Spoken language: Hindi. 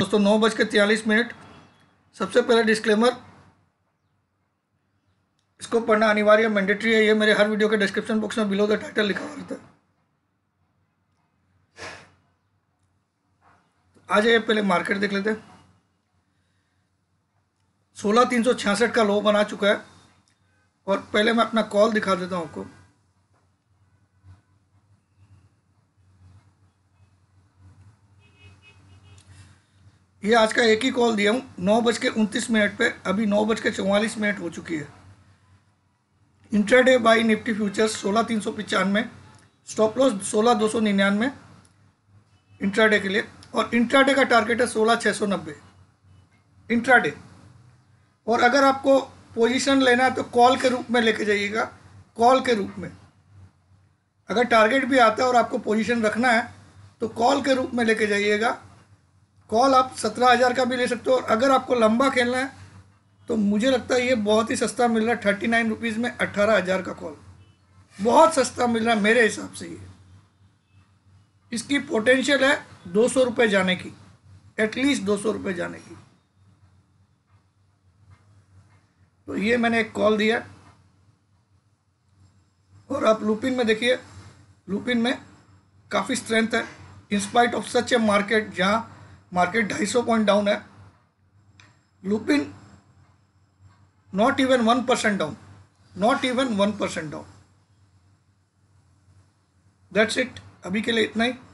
दोस्तों नौ बज के तिरालीस मिनट सबसे पहले डिस्क्लेमर इसको पढ़ना अनिवार्य मैंडेटरी है ये मेरे हर वीडियो के डिस्क्रिप्शन बॉक्स में बिलो द टाइटल लिखा हुआ रहता है आ जाइए पहले मार्केट देख लेते सोलह तीन सौ छियासठ का लो बना चुका है और पहले मैं अपना कॉल दिखा देता हूँ आपको ये आज का एक ही कॉल दिया हूँ नौ बज के उनतीस मिनट पर अभी नौ बज के चौवालीस मिनट हो चुकी है इंट्राडे बाई निफ्टी फ्यूचर्स सोलह तीन सौ पचानवे स्टॉप लॉस सोलह दो सौ निन्यानवे इंट्राडे के लिए और इंट्राडे का टारगेट है सोलह छः सौ नब्बे इंट्राडे और अगर आपको पोजीशन लेना है तो कॉल के रूप में लेके जाइएगा कॉल के रूप में अगर टारगेट भी आता है और आपको पोजीशन रखना है तो कॉल के रूप में लेके जाइएगा कॉल आप सत्रह हज़ार का भी ले सकते हो और अगर आपको लंबा खेलना है तो मुझे लगता है ये बहुत ही सस्ता मिल रहा है थर्टी नाइन रुपीज़ में अट्ठारह हज़ार का कॉल बहुत सस्ता मिल रहा है मेरे हिसाब से ये इसकी पोटेंशियल है दो सौ रुपये जाने की एटलीस्ट दो सौ रुपये जाने की तो ये मैंने एक कॉल दिया और आप लुपिन में देखिए लूपिंग में काफ़ी स्ट्रेंथ है in spite of such a market जहाँ मार्केट 250 पॉइंट डाउन है Lupin not even one percent down not even one percent down that's it अभी के लिए इतना ही